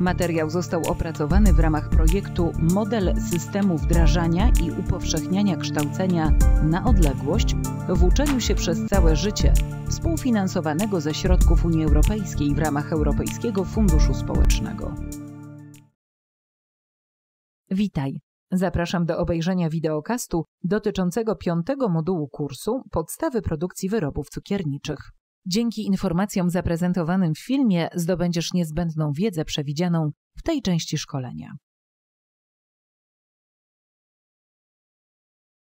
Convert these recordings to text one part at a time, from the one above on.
Materiał został opracowany w ramach projektu Model systemu wdrażania i upowszechniania kształcenia na odległość w uczeniu się przez całe życie, współfinansowanego ze środków Unii Europejskiej w ramach Europejskiego Funduszu Społecznego. Witaj. Zapraszam do obejrzenia wideokastu dotyczącego piątego modułu kursu Podstawy produkcji wyrobów cukierniczych. Dzięki informacjom zaprezentowanym w filmie zdobędziesz niezbędną wiedzę przewidzianą w tej części szkolenia.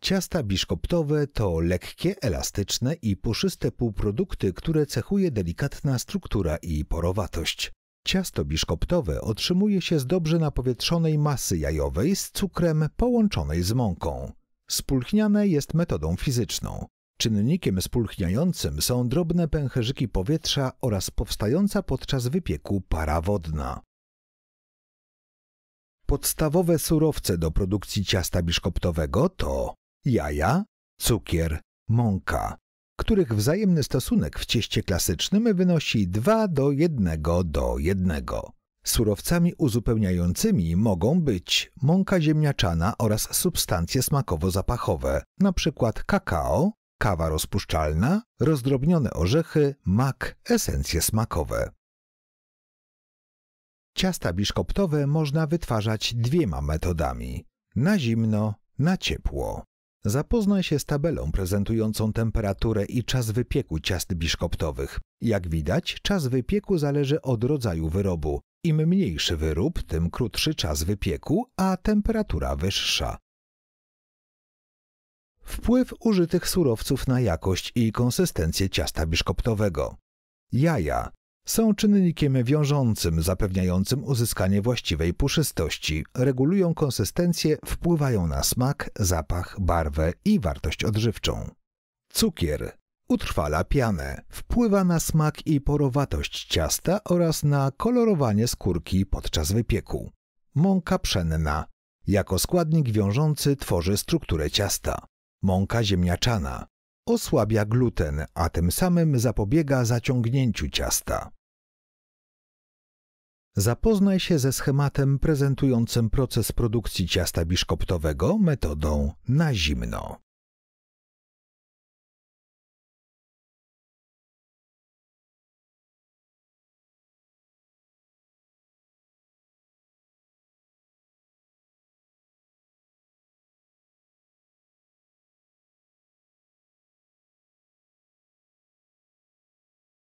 Ciasta biszkoptowe to lekkie, elastyczne i puszyste półprodukty, które cechuje delikatna struktura i porowatość. Ciasto biszkoptowe otrzymuje się z dobrze napowietrzonej masy jajowej z cukrem połączonej z mąką. Spulchniane jest metodą fizyczną. Czynnikiem spulchniającym są drobne pęcherzyki powietrza oraz powstająca podczas wypieku para wodna. Podstawowe surowce do produkcji ciasta biszkoptowego to jaja, cukier, mąka, których wzajemny stosunek w cieście klasycznym wynosi 2 do 1 do 1. Surowcami uzupełniającymi mogą być mąka ziemniaczana oraz substancje smakowo-zapachowe, np. kakao, kawa rozpuszczalna, rozdrobnione orzechy, mak, esencje smakowe. Ciasta biszkoptowe można wytwarzać dwiema metodami: na zimno, na ciepło. Zapoznaj się z tabelą prezentującą temperaturę i czas wypieku ciast biszkoptowych. Jak widać, czas wypieku zależy od rodzaju wyrobu. Im mniejszy wyrób, tym krótszy czas wypieku, a temperatura wyższa wpływ użytych surowców na jakość i konsystencję ciasta biszkoptowego. Jaja są czynnikiem wiążącym, zapewniającym uzyskanie właściwej puszystości, regulują konsystencję, wpływają na smak, zapach, barwę i wartość odżywczą. Cukier utrwala pianę, wpływa na smak i porowatość ciasta oraz na kolorowanie skórki podczas wypieku. Mąka pszenna jako składnik wiążący tworzy strukturę ciasta. Mąka ziemniaczana osłabia gluten, a tym samym zapobiega zaciągnięciu ciasta. Zapoznaj się ze schematem prezentującym proces produkcji ciasta biszkoptowego metodą na zimno.